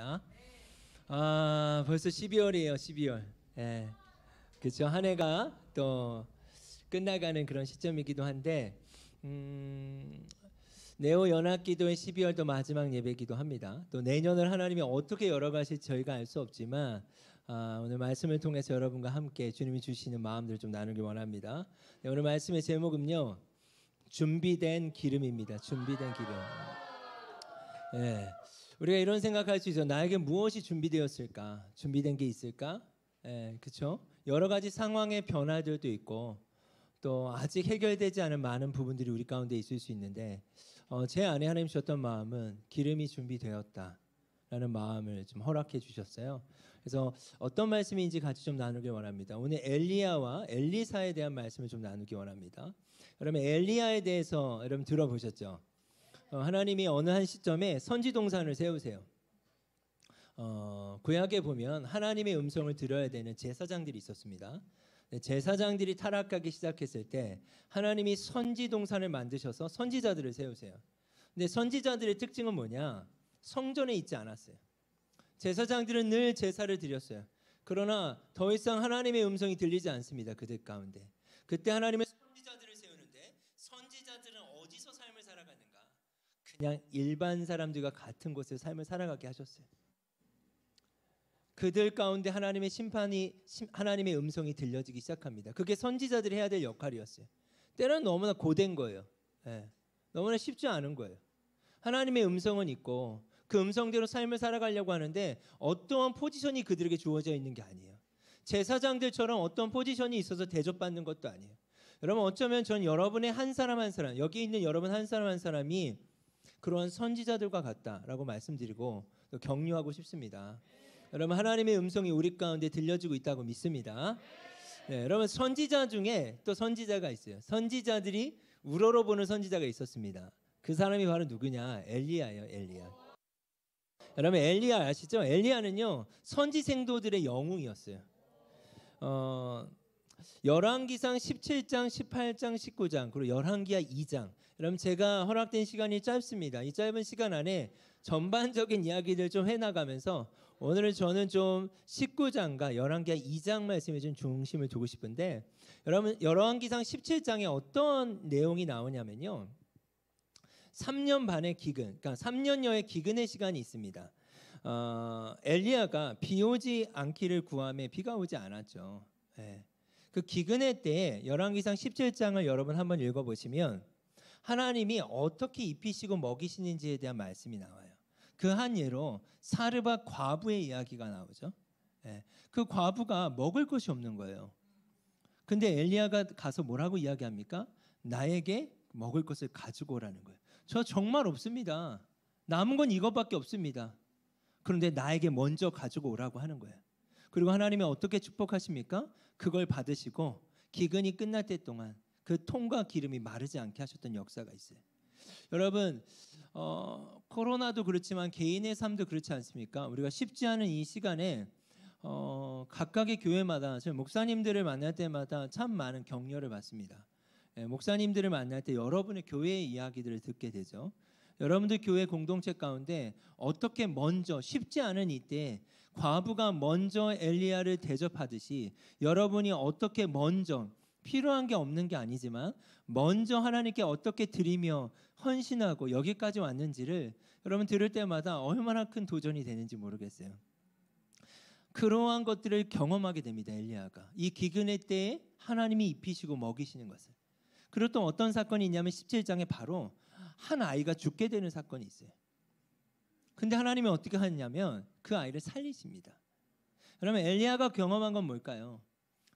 있습니다. 아 벌써 12월이에요. 12월. 예. 그렇죠. 한 해가 또 끝나가는 그런 시점이기도 한데 음, 네오 연합기도의 12월도 마지막 예배기도 이 합니다. 또 내년을 하나님이 어떻게 열어가실 저희가 알 수 없지만 아, 오늘 말씀을 통해서 여러분과 함께 주님이 주시는 마음들 좀 나누길 원합니다. 네, 오늘 말씀의 제목은요. 준비된 기름입니다. 준비된 기름. 예. 우리가 이런 생각할 수 있어. 나에게 무엇이 준비되었을까? 준비된 게 있을까? 예, 그렇죠? 여러 가지 상황의 변화들도 있고 또 아직 해결되지 않은 많은 부분들이 우리 가운데 있을 수 있는데 어, 제 안에 하나님 주셨던 마음은 기름이 준비되었다라는 마음을 좀 허락해 주셨어요. 그래서 어떤 말씀인지 같이 좀 나누길 원합니다. 오늘 엘리야와 엘리사에 대한 말씀을 좀 나누기 원합니다. 여러분 엘리야에 대해서 여러분 들어보셨죠? 어, 하나님이 어느 한 시점에 선지 동산을 세우세요. 어, 구약에 보면 하나님의 음성을 들어야 되는 제사장들이 있었습니다. 제사장들이 타락하기 시작했을 때 하나님이 선지 동산을 만드셔서 선지자들을 세우세요. 근데 선지자들의 특징은 뭐냐? 성전에 있지 않았어요. 제사장들은 늘 제사를 드렸어요. 그러나 더 이상 하나님의 음성이 들리지 않습니다. 그들 가운데. 그때 하나님의 그냥 일반 사람들과 같은 곳에 삶을 살아가게 하셨어요. 그들 가운데 하나님의 심판이 하나님의 음성이 들려지기 시작합니다. 그게 선지자들이 해야 될 역할이었어요. 때는 너무나 고된 거예요. 예. 너무나 쉽지 않은 거예요. 하나님의 음성은 있고 그 음성대로 삶을 살아가려고 하는데 어떠한 포지션이 그들에게 주어져 있는 게 아니에요. 제사장들처럼 어떤 포지션이 있어서 대접받는 것도 아니에요. 여러분 어쩌면 전 여러분의 한 사람 한 사람 여기 있는 여러분 한 사람 한 사람이 그러한 선지자들과 같다라고 말씀드리고 격려하고 싶습니다. 여러분 하나님의 음성이 우리 가운데 들려지고 있다고 믿습니다. 네, 여러분 선지자 중에 또 선지자가 있어요. 선지자들이 우러러보는 선지자가 있었습니다. 그 사람이 바로 누구냐? 엘리야예요, 엘리야. 여러분 엘리야 아시죠? 엘리야는요 선지 생도들의 영웅이었어요. 어, 열왕기상 17장, 18장, 19장 그리고 열왕기하 2장. 여러분 제가 허락된 시간이 짧습니다. 이 짧은 시간 안에 전반적인 이야기들 좀 해나가면서 오늘은 저는 좀 19장과 열왕기하 2장 말씀에 좀 중심을 두고 싶은데 여러분 열왕기상 17장에 어떤 내용이 나오냐면요. 3년 반의 기근, 그러니까 3년여의 기근의 시간이 있습니다. 어, 엘리야가 비 오지 않기를 구함에 비가 오지 않았죠. 예. 그 기근의 때에 열왕기상 17장을 여러분 한번 읽어보시면 하나님이 어떻게 입히시고 먹이시는지에 대한 말씀이 나와요. 그 한 예로 사르바 과부의 이야기가 나오죠. 예, 그 과부가 먹을 것이 없는 거예요. 근데 엘리야가 가서 뭐라고 이야기합니까? 나에게 먹을 것을 가지고 오라는 거예요. 저 정말 없습니다. 남은 건 이것밖에 없습니다. 그런데 나에게 먼저 가지고 오라고 하는 거예요. 그리고 하나님이 어떻게 축복하십니까? 그걸 받으시고 기근이 끝날 때 동안 그 통과 기름이 마르지 않게 하셨던 역사가 있어요. 여러분 어, 코로나도 그렇지만 개인의 삶도 그렇지 않습니까? 우리가 쉽지 않은 이 시간에 어, 각각의 교회마다 저 목사님들을 만날 때마다 참 많은 격려를 받습니다. 예, 목사님들을 만날 때 여러분의 교회의 이야기들을 듣게 되죠. 여러분들 교회 공동체 가운데 어떻게 먼저 쉽지 않은 이때 과부가 먼저 엘리야를 대접하듯이 여러분이 어떻게 먼저 필요한 게 없는 게 아니지만 먼저 하나님께 어떻게 드리며 헌신하고 여기까지 왔는지를 여러분 들을 때마다 얼마나 큰 도전이 되는지 모르겠어요. 그러한 것들을 경험하게 됩니다. 엘리야가 이 기근의 때에 하나님이 입히시고 먹이시는 것을. 그리고 또 어떤 사건이 있냐면 17장에 바로 한 아이가 죽게 되는 사건이 있어요. 근데 하나님이 어떻게 하느냐면 그 아이를 살리십니다. 그러면 엘리야가 경험한 건 뭘까요?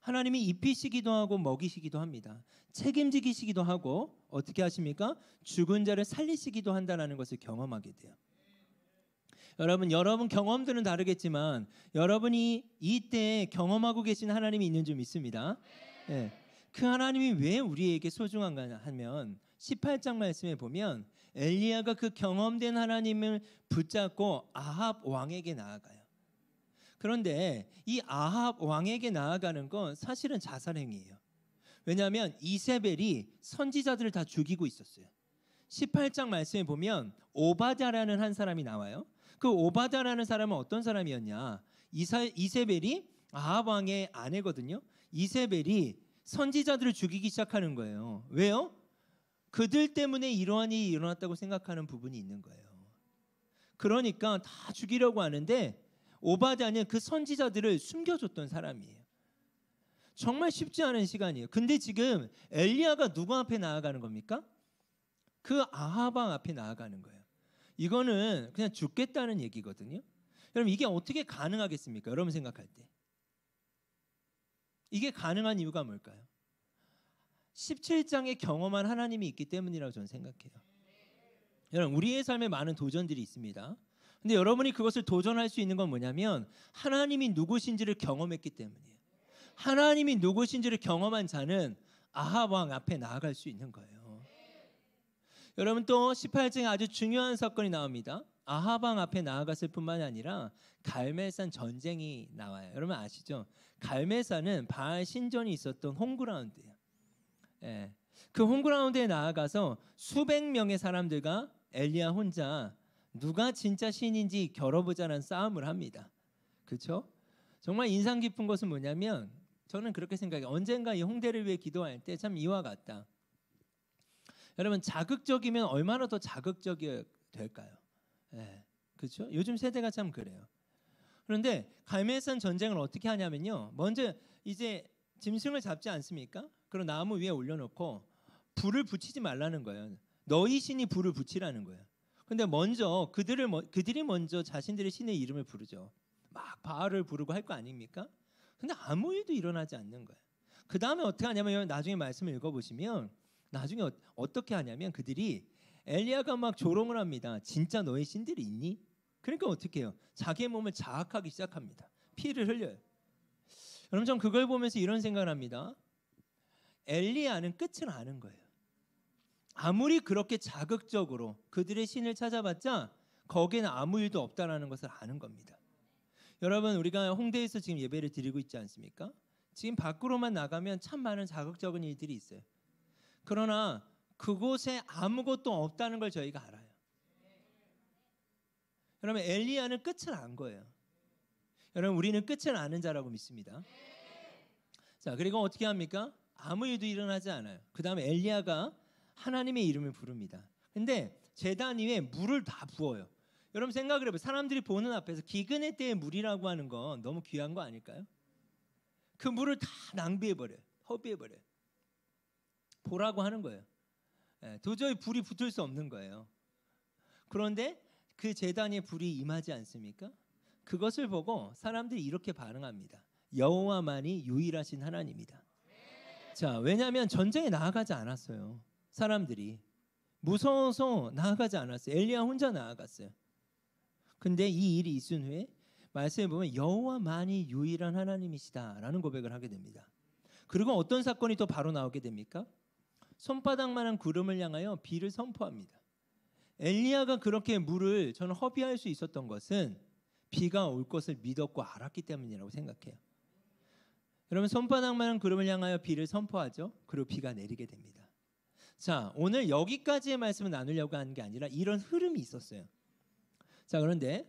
하나님이 입히시기도 하고 먹이시기도 합니다. 책임지기시기도 하고 어떻게 하십니까? 죽은 자를 살리시기도 한다라는 것을 경험하게 돼요. 여러분 여러분 경험들은 다르겠지만 여러분이 이 때 경험하고 계신 하나님이 있는 줄 믿습니다. 네. 그 하나님이 왜 우리에게 소중한가 하면 18장 말씀에 보면 엘리야가 그 경험된 하나님을 붙잡고 아합 왕에게 나아가요. 그런데 이 아합 왕에게 나아가는 건 사실은 자살행위예요. 왜냐하면 이세벨이 선지자들을 다 죽이고 있었어요. 18장 말씀에 보면 오바자라는 한 사람이 나와요. 그 오바자라는 사람은 어떤 사람이었냐? 이사, 이세벨이 아합 왕의 아내거든요. 이세벨이 선지자들을 죽이기 시작하는 거예요. 왜요? 그들 때문에 이러한 일이 일어났다고 생각하는 부분이 있는 거예요. 그러니까 다 죽이려고 하는데 오바댜는 그 선지자들을 숨겨줬던 사람이에요. 정말 쉽지 않은 시간이에요. 근데 지금 엘리야가 누구 앞에 나아가는 겁니까? 그 아하방 앞에 나아가는 거예요. 이거는 그냥 죽겠다는 얘기거든요. 여러분 이게 어떻게 가능하겠습니까? 여러분 생각할 때 이게 가능한 이유가 뭘까요? 17장에 경험한 하나님이 있기 때문이라고 저는 생각해요. 여러분 우리의 삶에 많은 도전들이 있습니다. 근데 여러분이 그것을 도전할 수 있는 건 뭐냐면 하나님이 누구신지를 경험했기 때문이에요. 하나님이 누구신지를 경험한 자는 아합 왕 앞에 나아갈 수 있는 거예요. 여러분 또 18장에 아주 중요한 사건이 나옵니다. 아하방 앞에 나아갔을 뿐만 아니라 갈멜산 전쟁이 나와요. 여러분 아시죠? 갈멜산은 바알 신전이 있었던 홈그라운드예요. 예. 그 홈그라운드에 나아가서 수백 명의 사람들과 엘리야 혼자 누가 진짜 신인지 겨뤄보자는 싸움을 합니다. 그렇죠? 정말 인상 깊은 것은 뭐냐면 저는 그렇게 생각해요. 언젠가 이 홍대를 위해 기도할 때 참 이와 같다. 여러분 자극적이면 얼마나 더 자극적이 될까요? 예. 그렇죠? 요즘 세대가 참 그래요. 그런데 갈멜산 전쟁을 어떻게 하냐면요. 먼저 이제 짐승을 잡지 않습니까? 그런 나무 위에 올려놓고 불을 붙이지 말라는 거예요. 너희 신이 불을 붙이라는 거예요. 근데 먼저 그들을 그들이 먼저 자신들의 신의 이름을 부르죠. 막 바알을 부르고 할 거 아닙니까? 근데 아무 일도 일어나지 않는 거예요. 그 다음에 어떻게 하냐면 나중에 말씀을 읽어보시면 나중에 어, 떻게 하냐면 그들이 엘리야가 막 조롱을 합니다. 진짜 너희 신들이 있니? 그러니까 어떻게 해요? 자기의 몸을 자학하기 시작합니다. 피를 흘려요. 여러분 전 그걸 보면서 이런 생각을 합니다. 엘리야는 끝을 아는 거예요. 아무리 그렇게 자극적으로 그들의 신을 찾아봤자 거기는 아무 일도 없다라는 것을 아는 겁니다. 여러분 우리가 홍대에서 지금 예배를 드리고 있지 않습니까? 지금 밖으로만 나가면 참 많은 자극적인 일들이 있어요. 그러나 그곳에 아무것도 없다는 걸 저희가 알아요. 여러분 엘리야는 끝을 안 거예요. 여러분 우리는 끝을 아는 자라고 믿습니다. 자 그리고 어떻게 합니까? 아무 일도 일어나지 않아요. 그 다음에 엘리야가 하나님의 이름을 부릅니다. 근데 재단 위에 물을 다 부어요. 여러분 생각을 해보세요. 사람들이 보는 앞에서 기근의 때의 물이라고 하는 건 너무 귀한 거 아닐까요? 그 물을 다 낭비해버려요. 허비해버려요. 보라고 하는 거예요. 예, 도저히 불이 붙을 수 없는 거예요. 그런데 그 재단에 불이 임하지 않습니까? 그것을 보고 사람들이 이렇게 반응합니다. 여호와만이 유일하신 하나님이다. 자, 왜냐하면 전쟁에 나아가지 않았어요. 사람들이 무서워서 나아가지 않았어요. 엘리야 혼자 나아갔어요. 근데 이 일이 있은 후에 말씀해 보면 여호와만이 유일한 하나님이시다라는 고백을 하게 됩니다. 그리고 어떤 사건이 또 바로 나오게 됩니까? 손바닥만한 구름을 향하여 비를 선포합니다. 엘리야가 그렇게 물을 저는 허비할 수 있었던 것은 비가 올 것을 믿었고 알았기 때문이라고 생각해요. 여러분 손바닥만한 구름을 향하여 비를 선포하죠. 그리고 비가 내리게 됩니다. 자, 오늘 여기까지의 말씀을 나누려고 하는 게 아니라 이런 흐름이 있었어요. 자, 그런데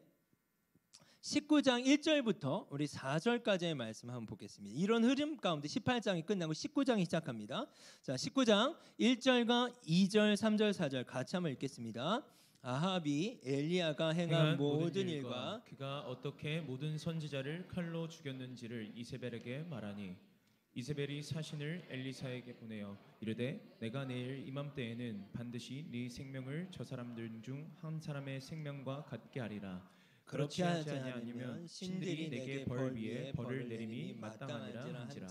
19장 1절부터 우리 4절까지의 말씀 한번 보겠습니다. 이런 흐름 가운데 18장이 끝나고 19장이 시작합니다. 자, 19장 1절과 2절, 3절, 4절 같이 한번 읽겠습니다. 아합이 엘리야가 행한 모든 일과 그가 어떻게 모든 선지자를 칼로 죽였는지를 이세벨에게 말하니 이세벨이 사신을 엘리사에게 보내어 이르되 내가 내일 이맘때에는 반드시 네 생명을 저 사람들 중 한 사람의 생명과 같게 하리라 그렇지 하지 아니면 신들이 내게 벌 위에 벌을 내림이 마땅하니라 한지라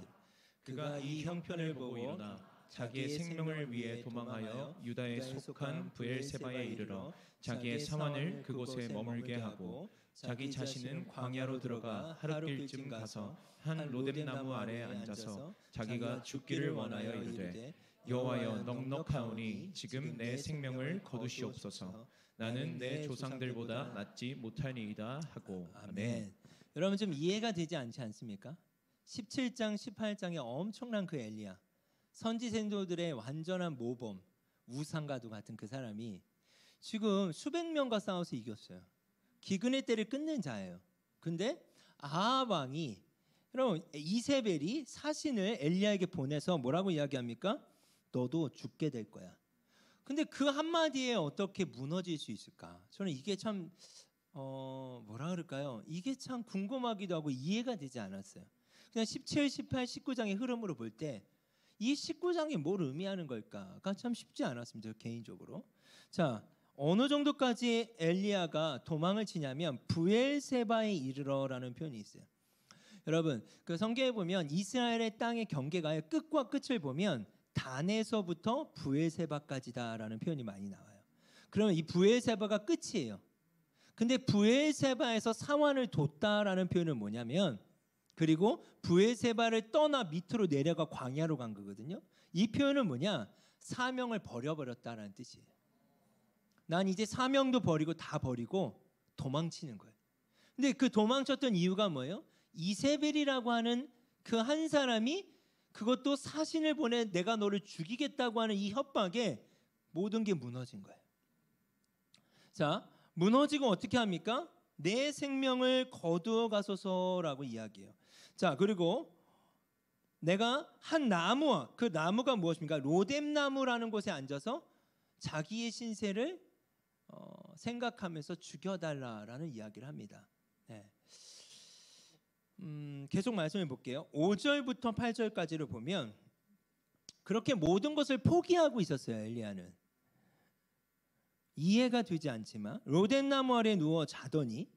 그가 이 형편을 보고 일어나 자기의 생명을 위해 도망하여 유다에 속한 부엘세바에 이르러 자기의 성환을 그곳에 머물게 하고 자기 자신은 광야로 들어가 하룻길쯤 가서 한 로뎀나무 아래에 앉아서 자기가 죽기를 원하여 이르되 여호와여 넉넉하오니 지금 내 생명을 거두시옵소서 나는 내 조상들보다 낫지 못하니이다 하고 아멘. 여러분 좀 이해가 되지 않지 않습니까? 17장 18장에 엄청난 그 엘리야 선지 생도들의 완전한 모범 우상과도 같은 그 사람이 지금 수백 명과 싸워서 이겼어요. 기근의 때를 끊는 자예요. 근데 아합 왕이 여러분 이세벨이 사신을 엘리야에게 보내서 뭐라고 이야기합니까? 너도 죽게 될 거야. 근데 그 한마디에 어떻게 무너질 수 있을까? 저는 이게 참 어, 뭐라 그럴까요? 이게 참 궁금하기도 하고 이해가 되지 않았어요. 그냥 17, 18, 19장의 흐름으로 볼때 이 19장이 뭘 의미하는 걸까가 참 쉽지 않았습니다. 개인적으로. 자, 어느 정도까지 엘리야가 도망을 치냐면 부엘세바에 이르러라는 표현이 있어요. 여러분, 그 성경에 보면 이스라엘의 땅의 경계가의 끝과 끝을 보면 단에서부터 부엘세바까지다라는 표현이 많이 나와요. 그러면 이 부엘세바가 끝이에요. 근데 부엘세바에서 사환을 뒀다라는 표현은 뭐냐면 그리고 부에세바를 떠나 밑으로 내려가 광야로 간 거거든요. 이 표현은 뭐냐? 사명을 버려버렸다라는 뜻이에요. 난 이제 사명도 버리고 다 버리고 도망치는 거예요. 근데 그 도망쳤던 이유가 뭐예요? 이세벨이라고 하는 그 한 사람이 그것도 사신을 보내 내가 너를 죽이겠다고 하는 이 협박에 모든 게 무너진 거예요. 자, 무너지고 어떻게 합니까? 내 생명을 거두어 가소서라고 이야기해요. 자, 그리고 내가 한 나무와 그 나무가 무엇입니까? 로뎀나무라는 곳에 앉아서 자기의 신세를 어, 생각하면서 죽여달라라는 이야기를 합니다. 네. 음, 계속 말씀해 볼게요. 5절부터 8절까지를 보면 그렇게 모든 것을 포기하고 있었어요. 엘리야는 이해가 되지 않지만 로뎀나무 아래 누워 자더니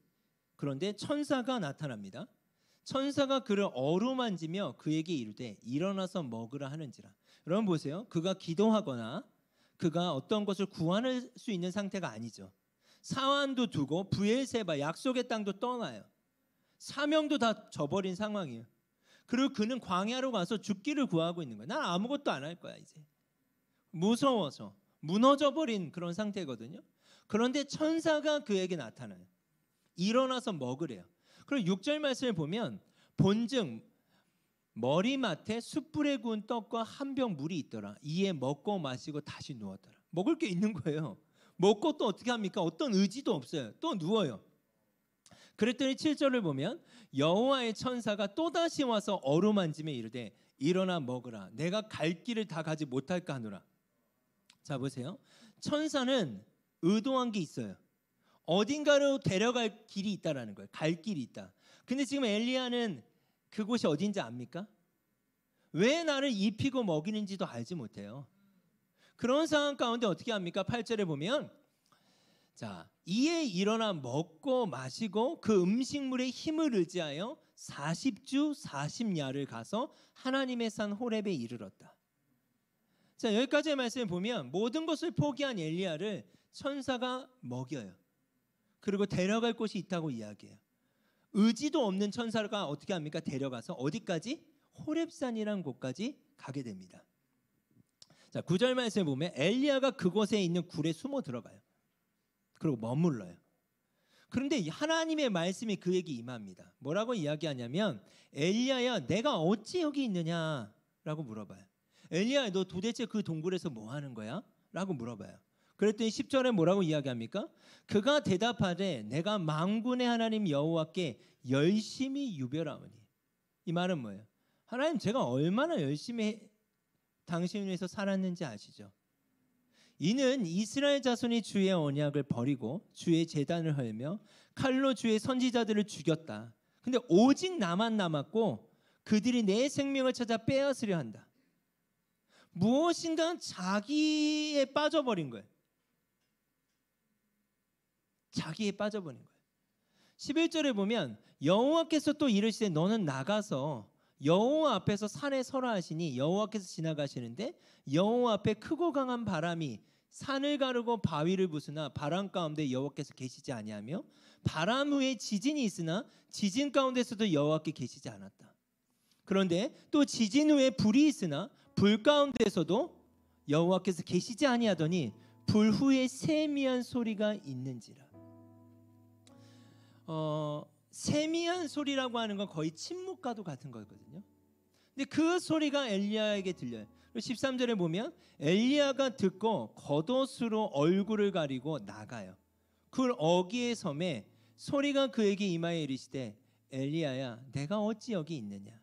그런데 천사가 나타납니다. 천사가 그를 어루만지며 그에게 이르되 일어나서 먹으라 하는지라. 여러분 보세요. 그가 기도하거나 그가 어떤 것을 구할 수 있는 상태가 아니죠. 사환도 두고 부엘세바 약속의 땅도 떠나요. 사명도 다 저버린 상황이에요. 그리고 그는 광야로 가서 죽기를 구하고 있는 거예요. 난 아무것도 안 할 거야 이제. 무서워서 무너져 버린 그런 상태거든요. 그런데 천사가 그에게 나타나요. 일어나서 먹으래요. 그리고 6절 말씀을 보면 본증 머리맡에 숯불에 구운 떡과 한 병 물이 있더라. 이에 먹고 마시고 다시 누웠더라. 먹을 게 있는 거예요. 먹고 또 어떻게 합니까? 어떤 의지도 없어요. 또 누워요. 그랬더니 7절을 보면 여호와의 천사가 또다시 와서 어루만짐에 이르되 일어나 먹으라. 내가 갈 길을 다 가지 못할까 하노라. 자 보세요. 천사는 의도한 게 있어요. 어딘가로 데려갈 길이 있다라는 거예요. 갈 길이 있다. 근데 지금 엘리야는 그곳이 어딘지 압니까? 왜 나를 입히고 먹이는지도 알지 못해요. 그런 상황 가운데 어떻게 합니까? 8절에 보면 자, 이에 일어나 먹고 마시고 그 음식물의 힘을 의지하여 40주 40야를 가서 하나님의 산 호렙에 이르렀다. 자, 여기까지의 말씀을 보면 모든 것을 포기한 엘리야를 천사가 먹여요. 그리고 데려갈 곳이 있다고 이야기해요. 의지도 없는 천사가 어떻게 합니까? 데려가서 어디까지? 호렙산이란 곳까지 가게 됩니다. 자, 구절 말씀에 보면 엘리야가 그곳에 있는 굴에 숨어 들어가요. 그리고 머물러요. 그런데 하나님의 말씀이 그에게 임합니다. 뭐라고 이야기하냐면 엘리야야 내가 어찌 여기 있느냐라고 물어봐요. 엘리야 너 도대체 그 동굴에서 뭐 하는 거야? 라고 물어봐요. 그랬더니 10절에 뭐라고 이야기합니까? 그가 대답하되 내가 망군의 하나님 여호와께 열심히 유별하오니 이 말은 뭐예요? 하나님 제가 얼마나 열심히 당신을 위해서 살았는지 아시죠? 이는 이스라엘 자손이 주의 언약을 버리고 주의 재단을 헐며 칼로 주의 선지자들을 죽였다. 근데 오직 나만 남았고 그들이 내 생명을 찾아 빼앗으려 한다. 무엇인가 자기에 빠져버린 거예요. 자기에 빠져버린 거예요. 11절에 보면 여호와께서 또 이르시되 너는 나가서 여호와 앞에서 산에 서라 하시니 여호와께서 지나가시는데 여호와 앞에 크고 강한 바람이 산을 가르고 바위를 부수나 바람 가운데 여호와께서 계시지 아니하며 바람 후에 지진이 있으나 지진 가운데서도 여호와께 계시지 않았다. 그런데 또 지진 후에 불이 있으나 불 가운데서도 여호와께서 계시지 아니하더니 불 후에 세미한 소리가 있는지라. 어, 세미한 소리라고 하는 건 거의 침묵과도 같은 거거든요. 근데 그 소리가 엘리야에게 들려요. 13절에 보면 엘리야가 듣고 겉옷으로 얼굴을 가리고 나가요. 그 어기의 섬에 소리가 그에게 임하여 이르시되 엘리야야 내가 어찌 여기 있느냐.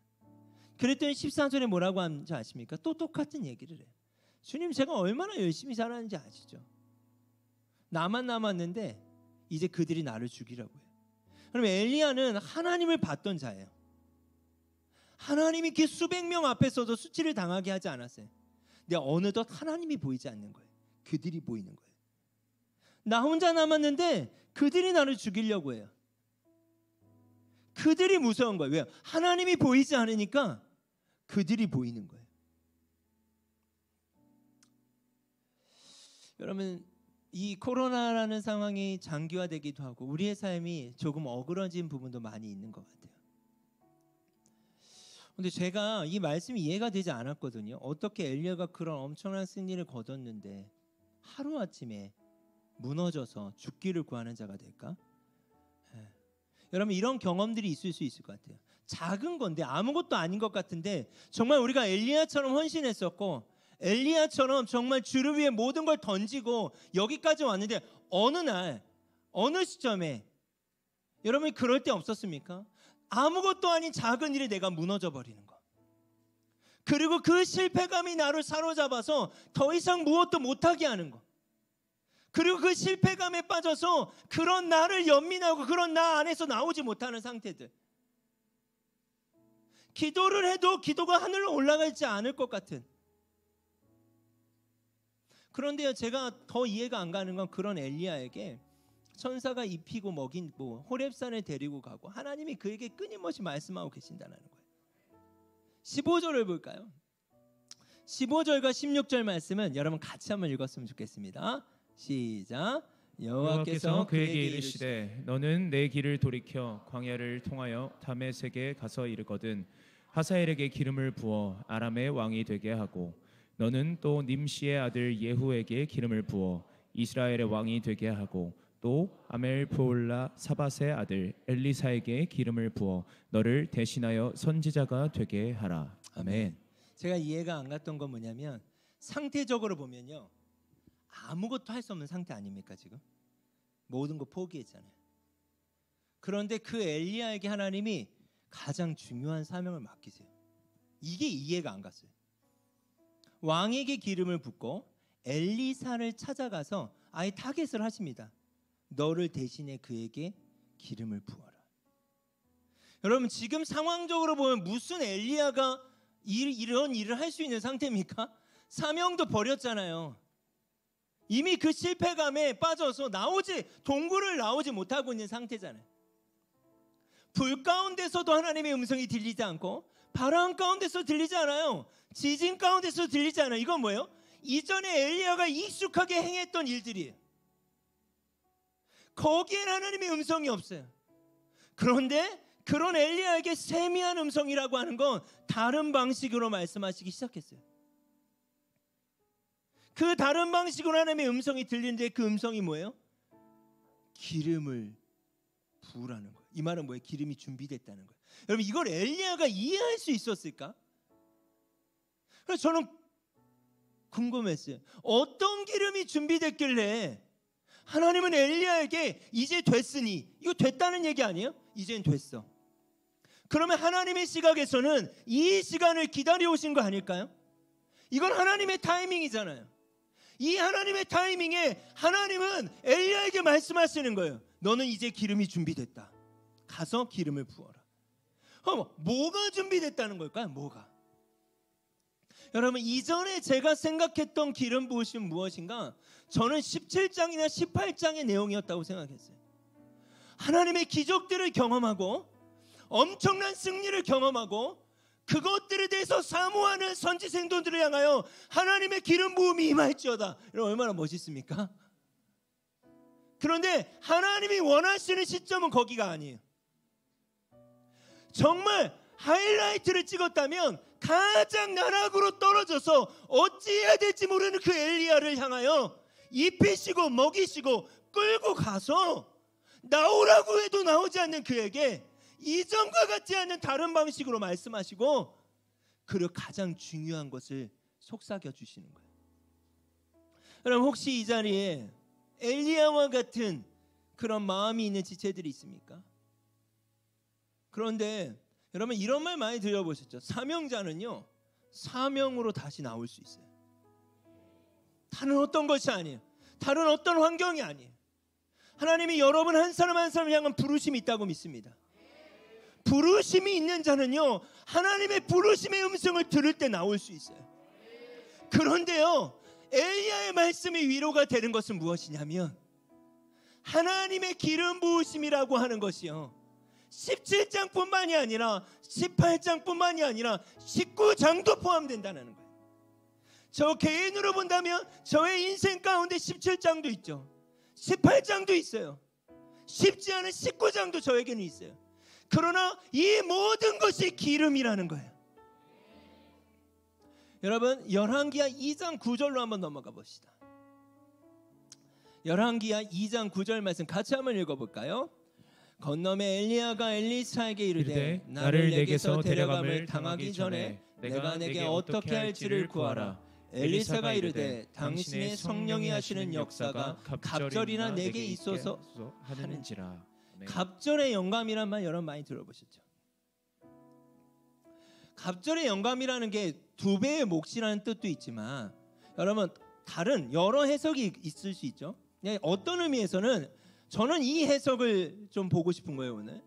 그랬더니 14절에 뭐라고 하는지 아십니까? 또 똑같은 얘기를 해요. 주님 제가 얼마나 열심히 살았는지 아시죠? 나만 남았는데 이제 그들이 나를 죽이라고요. 그럼 엘리야는 하나님을 봤던 자예요. 하나님이 그 수백 명 앞에서도 수치를 당하게 하지 않았어요. 근데 어느덧 하나님이 보이지 않는 거예요. 그들이 보이는 거예요. 나 혼자 남았는데 그들이 나를 죽이려고 해요. 그들이 무서운 거예요. 왜요? 하나님이 보이지 않으니까 그들이 보이는 거예요. 여러분 이 코로나라는 상황이 장기화되기도 하고 우리의 삶이 조금 어그러진 부분도 많이 있는 것 같아요. 근데 제가 이 말씀이 이해가 되지 않았거든요. 어떻게 엘리야가 그런 엄청난 승리를 거뒀는데 하루 아침에 무너져서 죽기를 구하는 자가 될까? 예. 여러분 이런 경험들이 있을 수 있을 것 같아요. 작은 건데 아무것도 아닌 것 같은데 정말 우리가 엘리야처럼 헌신했었고 엘리야처럼 정말 주를 위해 모든 걸 던지고 여기까지 왔는데 어느 날 어느 시점에 여러분이 그럴 때 없었습니까? 아무것도 아닌 작은 일이 내가 무너져 버리는 것. 그리고 그 실패감이 나를 사로잡아서 더 이상 무엇도 못하게 하는 것. 그리고 그 실패감에 빠져서 그런 나를 연민하고 그런 나 안에서 나오지 못하는 상태들. 기도를 해도 기도가 하늘로 올라가 있지 않을 것 같은 그런데요, 제가 더 이해가 안 가는 건 그런 엘리야에게 천사가 입히고 먹인 뭐 호렙산에 데리고 가고 하나님이 그에게 끊임없이 말씀하고 계신다는 거예요. 15절을 볼까요? 15절과 16절 말씀은 여러분 같이 한번 읽었으면 좋겠습니다. 시작. 여호와께서 그에게 이르시되 너는 내 길을 돌이켜 광야를 통하여 담의 세계에 가서 이르거든 하사엘에게 기름을 부어 아람의 왕이 되게 하고 너는 또 님시의 아들 예후에게 기름을 부어 이스라엘의 왕이 되게 하고 또 아멜푸올라 사밧의 아들 엘리사에게 기름을 부어 너를 대신하여 선지자가 되게 하라. 아멘. 제가 이해가 안 갔던 건 뭐냐면 상태적으로 보면요. 아무것도 할 수 없는 상태 아닙니까, 지금? 모든 거 포기했잖아요. 그런데 그 엘리야에게 하나님이 가장 중요한 사명을 맡기세요. 이게 이해가 안 갔어요. 왕에게 기름을 붓고 엘리사를 찾아가서 아예 타겟을 하십니다. 너를 대신해 그에게 기름을 부어라. 여러분 지금 상황적으로 보면 무슨 엘리야가 일, 이런 일을 할 수 있는 상태입니까? 사명도 버렸잖아요. 이미 그 실패감에 빠져서 나오지 동굴을 나오지 못하고 있는 상태잖아요. 불 가운데서도 하나님의 음성이 들리지 않고 바람 가운데서 들리지 않아요. 지진 가운데서 들리지 않아. 이건 뭐예요? 이전에 엘리야가 익숙하게 행했던 일들이에요. 거기엔 하나님의 음성이 없어요. 그런데 그런 엘리야에게 세미한 음성이라고 하는 건 다른 방식으로 말씀하시기 시작했어요. 그 다른 방식으로 하나님의 음성이 들리는데 그 음성이 뭐예요? 기름을 부으라는 거예요. 이 말은 뭐예요? 기름이 준비됐다는 거예요. 여러분 이걸 엘리야가 이해할 수 있었을까? 그래서 저는 궁금했어요. 어떤 기름이 준비됐길래 하나님은 엘리야에게 이제 됐으니 이거 됐다는 얘기 아니에요? 이젠 됐어. 그러면 하나님의 시각에서는 이 시간을 기다려 오신 거 아닐까요? 이건 하나님의 타이밍이잖아요. 이 하나님의 타이밍에 하나님은 엘리야에게 말씀하시는 거예요. 너는 이제 기름이 준비됐다. 가서 기름을 부어라. 어, 뭐가 준비됐다는 걸까요? 뭐가? 여러분 이전에 제가 생각했던 기름 부으심 무엇인가? 저는 17장이나 18장의 내용이었다고 생각했어요. 하나님의 기적들을 경험하고 엄청난 승리를 경험하고 그것들에 대해서 사모하는 선지 생존들을 향하여 하나님의 기름 부음이 임할지어다. 이런 얼마나 멋있습니까? 그런데 하나님이 원하시는 시점은 거기가 아니에요. 정말 하이라이트를 찍었다면 가장 나락으로 떨어져서 어찌해야 될지 모르는 그 엘리야를 향하여 입히시고 먹이시고 끌고 가서 나오라고 해도 나오지 않는 그에게 이전과 같지 않은 다른 방식으로 말씀하시고 그를 가장 중요한 것을 속삭여 주시는 거예요. 그럼 혹시 이 자리에 엘리야와 같은 그런 마음이 있는 지체들이 있습니까? 그런데 여러분 이런 말 많이 들려보셨죠? 사명자는요 사명으로 다시 나올 수 있어요. 다른 어떤 것이 아니에요. 다른 어떤 환경이 아니에요. 하나님이 여러분 한 사람 한 사람 향한 부르심이 있다고 믿습니다. 부르심이 있는 자는요 하나님의 부르심의 음성을 들을 때 나올 수 있어요. 그런데요 엘리야의 말씀이 위로가 되는 것은 무엇이냐면 하나님의 기름 부으심이라고 하는 것이요. 17장뿐만이 아니라 18장뿐만이 아니라 19장도 포함된다는 거예요. 저 개인으로 본다면 저의 인생 가운데 17장도 있죠. 18장도 있어요. 쉽지 않은 19장도 저에게는 있어요. 그러나 이 모든 것이 기름이라는 거예요. 여러분 열왕기하 2장 9절로 한번 넘어가 봅시다. 열왕기하 2장 9절 말씀 같이 한번 읽어 볼까요? 건너매 엘리야가 엘리사에게 이르되 나를 내게서 데려감을 당하기 전에 내가 내게 어떻게 할지를 구하라. 엘리사가 이르되 당신의 성령이 하시는 역사가 갑절이나 내게 있어서 하는지라. 네. 갑절의 영감이란 말 여러분 많이 들어보셨죠? 갑절의 영감이라는 게 두 배의 몫이라는 뜻도 있지만 여러분 다른 여러 해석이 있을 수 있죠. 네, 어떤 의미에서는 저는 이 해석을 좀 보고 싶은 거예요 오늘.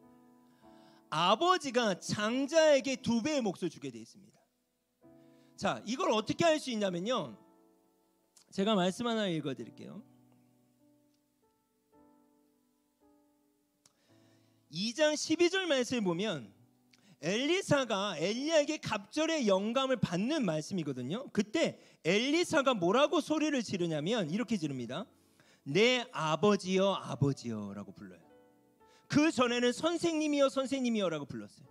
아버지가 장자에게 두 배의 몫을 주게 되 있습니다. 자, 이걸 어떻게 할 수 있냐면요. 제가 말씀 하나 읽어 드릴게요. 2장 12절 말씀을 보면 엘리사가 엘리에게 갑절의 영감을 받는 말씀이거든요. 그때 엘리사가 뭐라고 소리를 지르냐면 이렇게 지릅니다. 내 아버지여 아버지여라고 불러요. 그 전에는 선생님이여 선생님이여라고 불렀어요.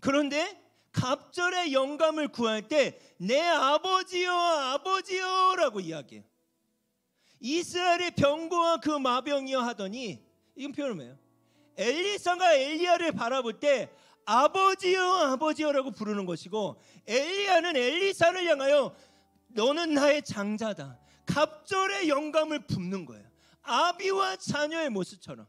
그런데 갑절의 영감을 구할 때 내 아버지여 아버지여라고 이야기해요. 이스라엘의 병고와 그 마병이여 하더니 이건 표현 뭐예요? 엘리사가 엘리야를 바라볼 때 아버지여 아버지여라고 부르는 것이고 엘리야는 엘리사를 향하여 너는 나의 장자다. 갑절의 영감을 붓는 거예요. 아비와 자녀의 모습처럼.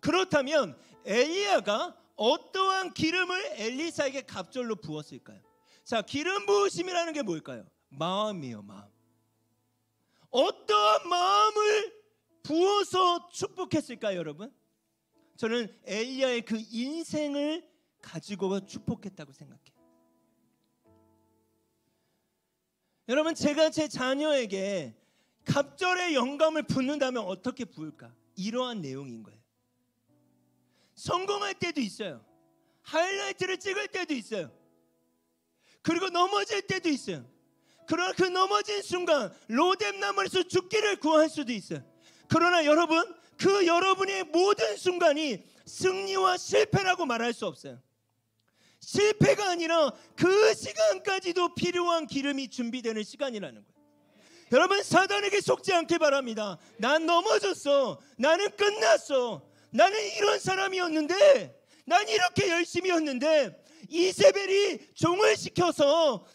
그렇다면 엘리야가 어떠한 기름을 엘리사에게 갑절로 부었을까요? 자, 기름 부으심이라는 게 뭘까요? 마음이요, 마음. 어떠한 마음을 부어서 축복했을까요, 여러분? 저는 엘리야의 그 인생을 가지고 축복했다고 생각해요. 여러분 제가 제 자녀에게 갑절의 영감을 붓는다면 어떻게 부을까? 이러한 내용인 거예요. 성공할 때도 있어요. 하이라이트를 찍을 때도 있어요. 그리고 넘어질 때도 있어요. 그러나 그 넘어진 순간 로뎀나무에서 죽기를 구할 수도 있어요. 그러나 여러분 그 여러분의 모든 순간이 승리와 실패라고 말할 수 없어요. 실패가 아니라 그 시간까지도 필요한 기름이 준비되는 시간이라는 거예요. 여러분 사단에게 속지 않길 바랍니다. 난 넘어졌어. 나는 끝났어. 나는 이런 사람이었는데 난 이렇게 열심히였는데 이세벨이 종을 시켜서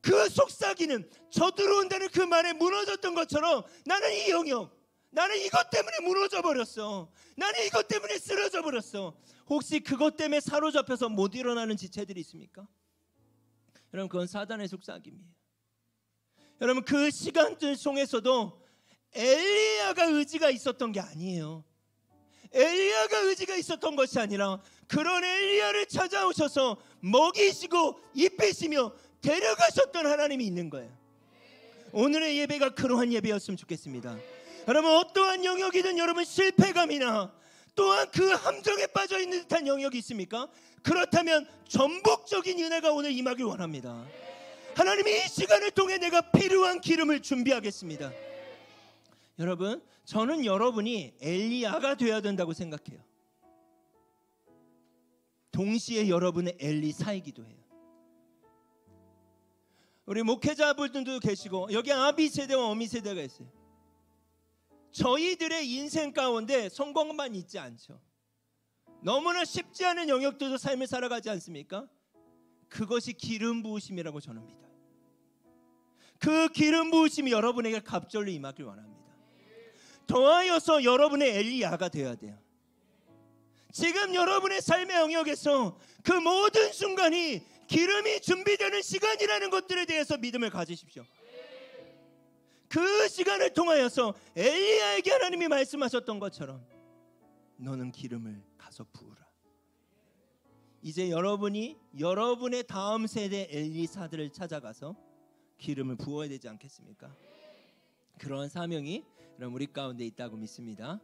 그 속삭이는 저 들어온다는 그 말에 무너졌던 것처럼 나는 이 영역 나는 이것 때문에 무너져 버렸어. 나는 이것 때문에 쓰러져 버렸어. 혹시 그것 때문에 사로잡혀서 못 일어나는 지체들이 있습니까? 여러분 그건 사단의 속삭임이에요. 여러분 그 시간들 속에서도 엘리야가 의지가 있었던 게 아니에요. 엘리야가 의지가 있었던 것이 아니라 그런 엘리야를 찾아오셔서 먹이시고 입히시며 데려가셨던 하나님이 있는 거예요. 오늘의 예배가 그러한 예배였으면 좋겠습니다. 여러분 어떠한 영역이든 여러분 실패감이나 또한 그 함정에 빠져 있는 듯한 영역이 있습니까? 그렇다면 전복적인 은혜가 오늘 임하길 원합니다. 하나님이 이 시간을 통해 내가 필요한 기름을 준비하겠습니다. 여러분, 저는 여러분이 엘리야가 되어야 된다고 생각해요. 동시에 여러분의 엘리사이기도 해요. 우리 목회자분들도 계시고 여기 아비 세대와 어미 세대가 있어요. 저희들의 인생 가운데 성공만 있지 않죠. 너무나 쉽지 않은 영역들도 삶을 살아가지 않습니까? 그것이 기름 부으심이라고 저는 믿어요. 그 기름 부으심이 여러분에게 갑절로 임하길 원합니다. 더하여서 여러분의 엘리야가 되어야 돼요. 지금 여러분의 삶의 영역에서 그 모든 순간이 기름이 준비되는 시간이라는 것들에 대해서 믿음을 가지십시오. 그 시간을 통하여서 엘리야에게 하나님이 말씀하셨던 것처럼 너는 기름을 가서 부으라. 이제 여러분이 여러분의 다음 세대 엘리사들을 찾아가서 기름을 부어야 되지 않겠습니까? 그런 사명이 여러 우리 가운데 있다고 믿습니다.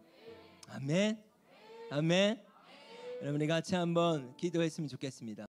아멘. 아멘. 여러분이 같이 한번 기도했으면 좋겠습니다.